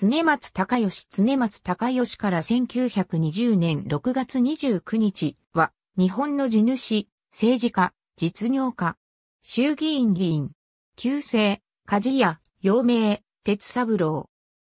常松隆義常松隆義から1920年6月29日は、日本の地主、政治家、実業家、衆議院議員、旧姓、鍛冶屋、陽明、鉄三郎。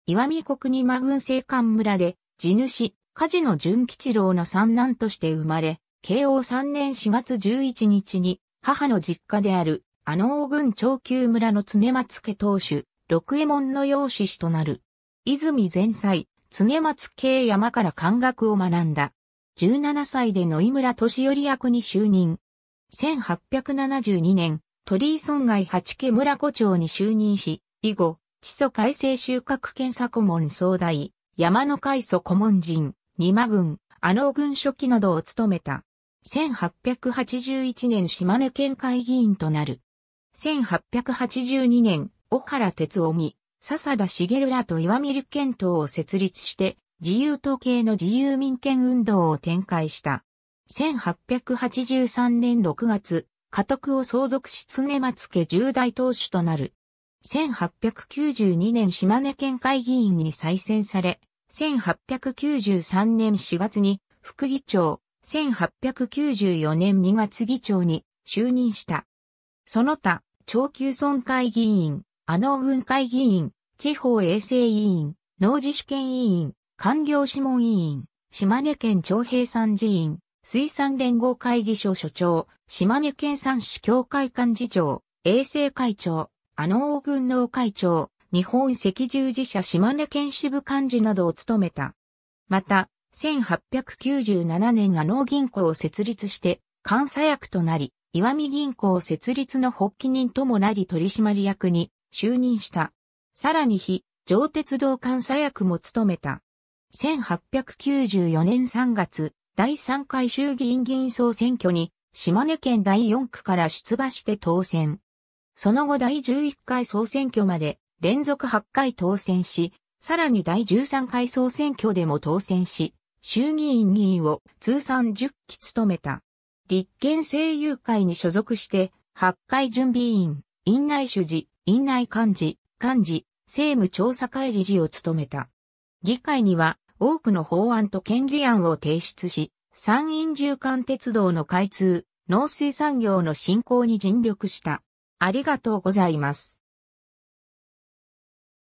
岩見国に間軍政官村で、地主、梶野純吉郎の三男として生まれ、慶応3年4月11日に、母の実家である、あの大軍長久村の常松家当主、六右衛門の養子子となる。泉前妻、常松慶山から漢学を学んだ。17歳で野井村敏頼役に就任。1872年、鳥居村外八家村古町に就任し、以後、地租改正収穫検査顧問総代、山の海祖顧問人、二間軍、阿能軍書記などを務めた。1881年島根県会議員となる。1882年、小原哲臣、笹田茂らと岩見る県党を設立して、自由党系の自由民権運動を展開した。1883年6月、家督を相続し常松家重大党首となる。1892年島根県会議員に再選され、1893年4月に副議長、1894年2月議長に就任した。その他、長久村会議員、あの軍会議員、地方衛生委員、農事試験委員、官僚諮問委員、島根県長平参事院、水産連合会議所所長、島根県産市協会幹事長、衛生会長、あの能軍農会長、日本赤十字社島根県支部幹事などを務めた。また、1897年阿能銀行を設立して、監査役となり、岩見銀行設立の発起人ともなり取締役に就任した。さらに非、上鉄道監査役も務めた。1894年3月、第3回衆議院議員総選挙に、島根県第4区から出馬して当選。その後第11回総選挙まで連続8回当選し、さらに第13回総選挙でも当選し、衆議院議員を通算10期務めた。立憲政友会に所属して、8回準備委員、院内主事、院内幹事、幹事、政務調査会理事を務めた。議会には多くの法案と権利案を提出し、山陰住管鉄道の開通、農水産業の振興に尽力した。ありがとうございます。